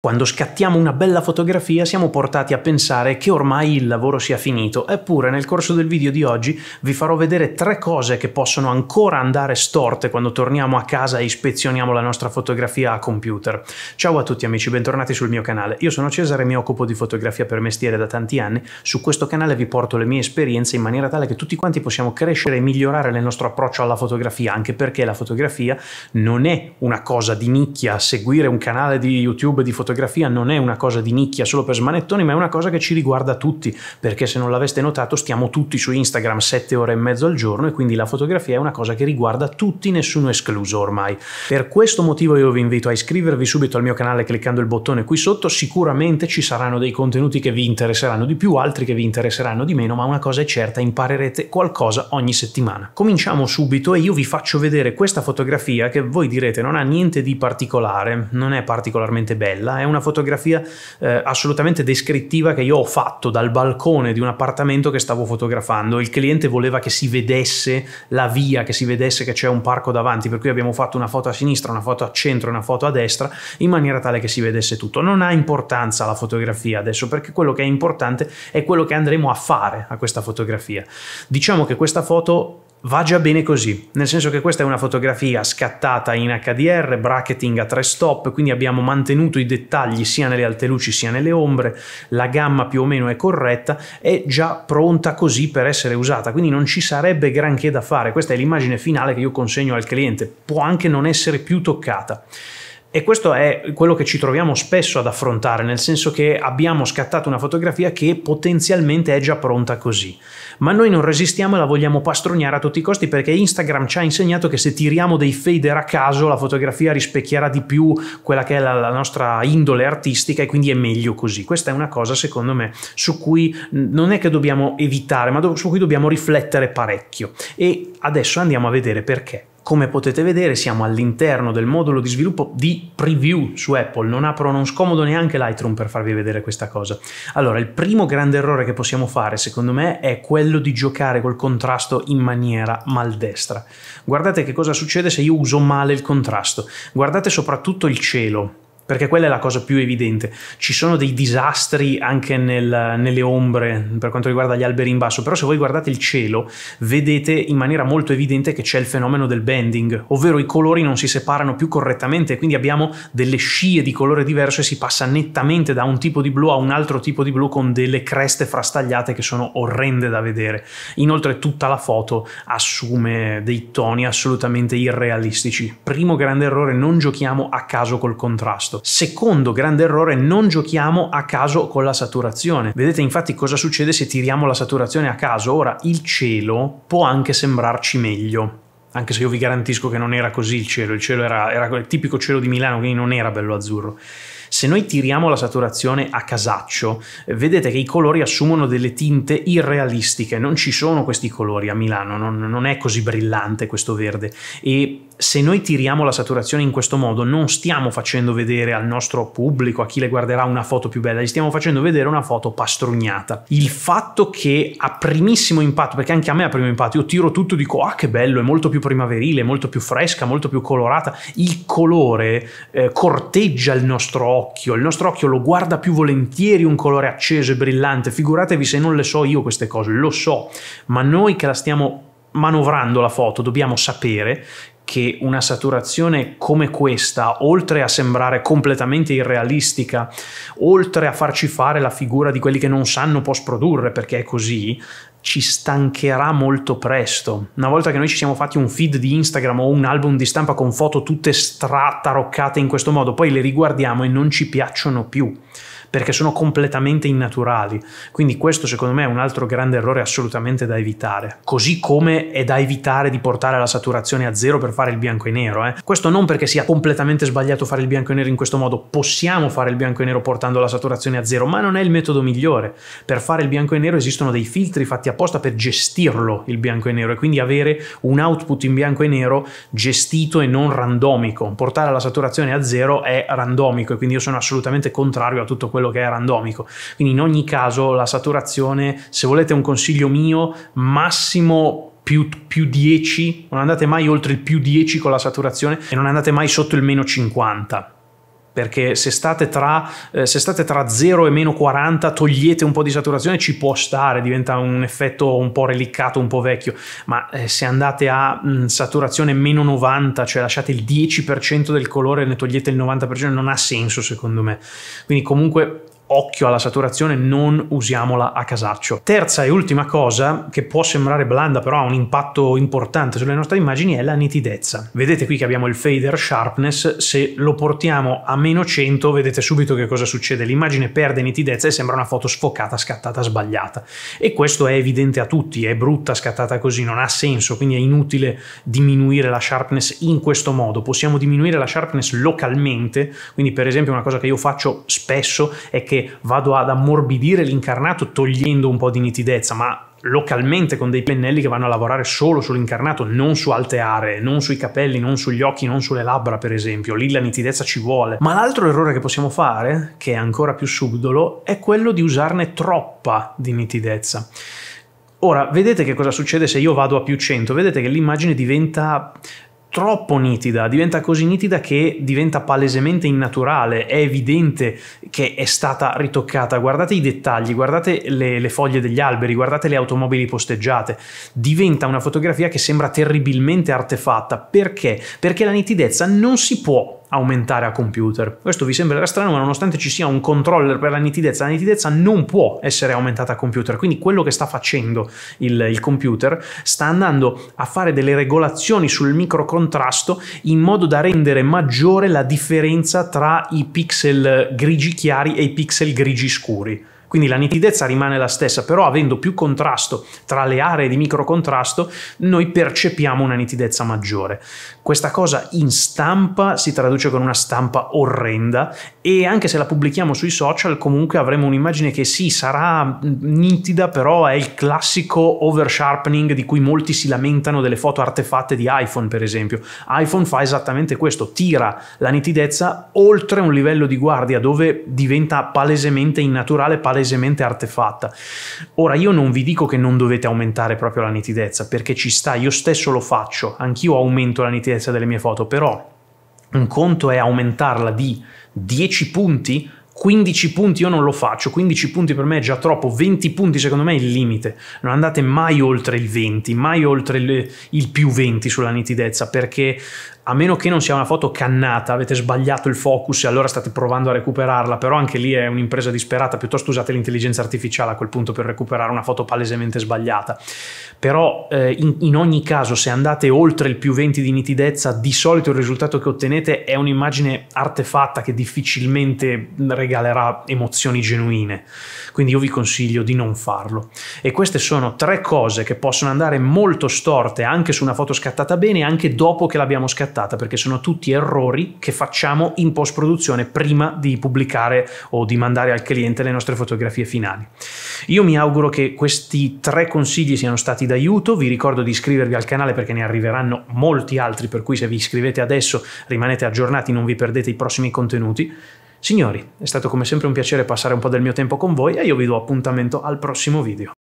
Quando scattiamo una bella fotografia siamo portati a pensare che ormai il lavoro sia finito, eppure nel corso del video di oggi vi farò vedere tre cose che possono ancora andare storte quando torniamo a casa e ispezioniamo la nostra fotografia a computer. Ciao a tutti amici, bentornati sul mio canale. Io sono Cesare e mi occupo di fotografia per mestiere da tanti anni. Su questo canale vi porto le mie esperienze in maniera tale che tutti quanti possiamo crescere e migliorare nel nostro approccio alla fotografia, anche perché la fotografia non è una cosa di nicchia, seguire un canale di YouTube di fotografia fotografia non è una cosa di nicchia solo per smanettoni, ma è una cosa che ci riguarda tutti, perché se non l'aveste notato stiamo tutti su Instagram sette ore e mezzo al giorno e quindi la fotografia è una cosa che riguarda tutti, nessuno escluso ormai. Per questo motivo io vi invito a iscrivervi subito al mio canale cliccando il bottone qui sotto, sicuramente ci saranno dei contenuti che vi interesseranno di più, altri che vi interesseranno di meno, ma una cosa è certa, imparerete qualcosa ogni settimana. Cominciamo subito e io vi faccio vedere questa fotografia che voi direte non ha niente di particolare, non è particolarmente bella, è una fotografia eh, assolutamente descrittiva che io ho fatto dal balcone di un appartamento che stavo fotografando. Il cliente voleva che si vedesse la via, che si vedesse che c'è un parco davanti, per cui abbiamo fatto una foto a sinistra, una foto a centro, una foto a destra, in maniera tale che si vedesse tutto. Non ha importanza la fotografia adesso, perché quello che è importante è quello che andremo a fare a questa fotografia. Diciamo che questa foto va già bene così, nel senso che questa è una fotografia scattata in HDR, bracketing a 3 stop, quindi abbiamo mantenuto i dettagli sia nelle alte luci sia nelle ombre, la gamma più o meno è corretta, è già pronta così per essere usata, quindi non ci sarebbe granché da fare, questa è l'immagine finale che io consegno al cliente, può anche non essere più toccata. E questo è quello che ci troviamo spesso ad affrontare, nel senso che abbiamo scattato una fotografia che potenzialmente è già pronta così, ma noi non resistiamo e la vogliamo pastroniare a tutti i costi perché Instagram ci ha insegnato che se tiriamo dei fader a caso la fotografia rispecchierà di più quella che è la, la nostra indole artistica e quindi è meglio così. Questa è una cosa secondo me su cui non è che dobbiamo evitare, ma do- su cui dobbiamo riflettere parecchio. E adesso andiamo a vedere perché. Come potete vedere siamo all'interno del modulo di sviluppo di preview su Apple, non apro non scomodo neanche Lightroom per farvi vedere questa cosa. Allora, il primo grande errore che possiamo fare secondo me è quello di giocare col contrasto in maniera maldestra. Guardate che cosa succede se io uso male il contrasto, guardate soprattutto il cielo, perché quella è la cosa più evidente. Ci sono dei disastri anche nel, nelle ombre per quanto riguarda gli alberi in basso, però se voi guardate il cielo vedete in maniera molto evidente che c'è il fenomeno del bending, ovvero i colori non si separano più correttamente, quindi abbiamo delle scie di colore diverso e si passa nettamente da un tipo di blu a un altro tipo di blu con delle creste frastagliate che sono orrende da vedere. Inoltre tutta la foto assume dei toni assolutamente irrealistici. Primo grande errore, non giochiamo a caso col contrasto basso. Secondo grande errore, non giochiamo a caso con la saturazione. Vedete infatti cosa succede se tiriamo la saturazione a caso. Ora, il cielo può anche sembrarci meglio anche se io vi garantisco che non era così il cielo, il cielo era, era il tipico cielo di Milano, quindi non era bello azzurro. Se noi tiriamo la saturazione a casaccio, vedete che i colori assumono delle tinte irrealistiche, non ci sono questi colori a Milano, non, non è così brillante questo verde e se noi tiriamo la saturazione in questo modo non stiamo facendo vedere al nostro pubblico, a chi le guarderà una foto più bella, gli stiamo facendo vedere una foto pastrugnata. Il fatto che a primissimo impatto, perché anche a me a primo impatto, io tiro tutto e dico ah che bello, è molto più primaverile, molto più fresca, molto più colorata, il colore eh, corteggia il nostro occhio, il nostro occhio lo guarda più volentieri un colore acceso e brillante, figuratevi se non le so io queste cose, lo so, ma noi che la stiamo manovrando la foto dobbiamo sapere che una saturazione come questa, oltre a sembrare completamente irrealistica, oltre a farci fare la figura di quelli che non sanno post produrre perché è così, ci stancherà molto presto. Una volta che noi ci siamo fatti un feed di Instagram o un album di stampa con foto tutte strattaroccate in questo modo, poi le riguardiamo e non ci piacciono più perché sono completamente innaturali. Quindi questo secondo me è un altro grande errore assolutamente da evitare. Così come è da evitare di portare la saturazione a zero per fare il bianco e nero. Eh. Questo non perché sia completamente sbagliato fare il bianco e nero in questo modo, possiamo fare il bianco e nero portando la saturazione a zero, ma non è il metodo migliore. Per fare il bianco e nero esistono dei filtri fatti apposta per gestirlo il bianco e nero e quindi avere un output in bianco e nero gestito e non randomico. Portare la saturazione a zero è randomico e quindi io sono assolutamente contrario a tutto questo quello che è randomico. Quindi in ogni caso la saturazione, se volete un consiglio mio, massimo più, più, 10, non andate mai oltre il più 10 con la saturazione e non andate mai sotto il meno 50 perché se state, tra, eh, se state tra 0 e meno 40 togliete un po' di saturazione ci può stare, diventa un effetto un po' reliccato, un po' vecchio, ma eh, se andate a mh, mm, saturazione meno 90, cioè lasciate il 10% del colore e ne togliete il 90%, non ha senso secondo me. Quindi comunque occhio alla saturazione, non usiamola a casaccio. Terza e ultima cosa, che può sembrare blanda però ha un impatto importante sulle nostre immagini, è la nitidezza. Vedete qui che abbiamo il fader sharpness, se lo portiamo a meno 100 vedete subito che cosa succede, l'immagine perde nitidezza e sembra una foto sfocata, scattata, sbagliata. E questo è evidente a tutti, è brutta scattata così, non ha senso, quindi è inutile diminuire la sharpness in questo modo. Possiamo diminuire la sharpness localmente, quindi per esempio una cosa che io faccio spesso è che che vado ad ammorbidire l'incarnato togliendo un po' di nitidezza, ma localmente con dei pennelli che vanno a lavorare solo sull'incarnato, non su alte aree, non sui capelli, non sugli occhi, non sulle labbra, per esempio. Lì la nitidezza ci vuole. Ma l'altro errore che possiamo fare, che è ancora più subdolo, è quello di usarne troppa di nitidezza. Ora, vedete che cosa succede se io vado a più 100? Vedete che l'immagine diventa troppo nitida, diventa così nitida che diventa palesemente innaturale, è evidente che è stata ritoccata. Guardate i dettagli, guardate le, le, foglie degli alberi, guardate le automobili posteggiate. Diventa una fotografia che sembra terribilmente artefatta. Perché? Perché la nitidezza non si può aumentare a computer. Questo vi sembrerà strano, ma nonostante ci sia un controller per la nitidezza, la nitidezza non può essere aumentata a computer. Quindi quello che sta facendo il, il computer sta andando a fare delle regolazioni sul microcontrasto in modo da rendere maggiore la differenza tra i pixel grigi chiari e i pixel grigi scuri. Quindi la nitidezza rimane la stessa, però avendo più contrasto tra le aree di microcontrasto, noi percepiamo una nitidezza maggiore. Questa cosa in stampa si traduce con una stampa orrenda e anche se la pubblichiamo sui social comunque avremo un'immagine che sì, sarà nitida, però è il classico oversharpening di cui molti si lamentano delle foto artefatte di iPhone, per esempio. iPhone fa esattamente questo, tira la nitidezza oltre un livello di guardia dove diventa palesemente innaturale, palesemente palesemente artefatta. Ora io non vi dico che non dovete aumentare proprio la nitidezza perché ci sta, io stesso lo faccio, anch'io aumento la nitidezza delle mie foto, però un conto è aumentarla di 10 punti 15 punti io non lo faccio, 15 punti per me è già troppo, 20 punti secondo me è il limite, non andate mai oltre il 20, mai oltre il, il più 20 sulla nitidezza, perché a meno che non sia una foto cannata, avete sbagliato il focus e allora state provando a recuperarla, però anche lì è un'impresa disperata, piuttosto usate l'intelligenza artificiale a quel punto per recuperare una foto palesemente sbagliata. Però eh, in, in, ogni caso se andate oltre il più 20 di nitidezza, di solito il risultato che ottenete è un'immagine artefatta che difficilmente regalerà regalerà emozioni genuine. Quindi io vi consiglio di non farlo. E queste sono tre cose che possono andare molto storte anche su una foto scattata bene, anche dopo che l'abbiamo scattata, perché sono tutti errori che facciamo in post-produzione prima di pubblicare o di mandare al cliente le nostre fotografie finali. Io mi auguro che questi tre consigli siano stati d'aiuto, vi ricordo di iscrivervi al canale perché ne arriveranno molti altri, per cui se vi iscrivete adesso rimanete aggiornati, non vi perdete i prossimi contenuti. Signori, è stato come sempre un piacere passare un po' del mio tempo con voi e io vi do appuntamento al prossimo video.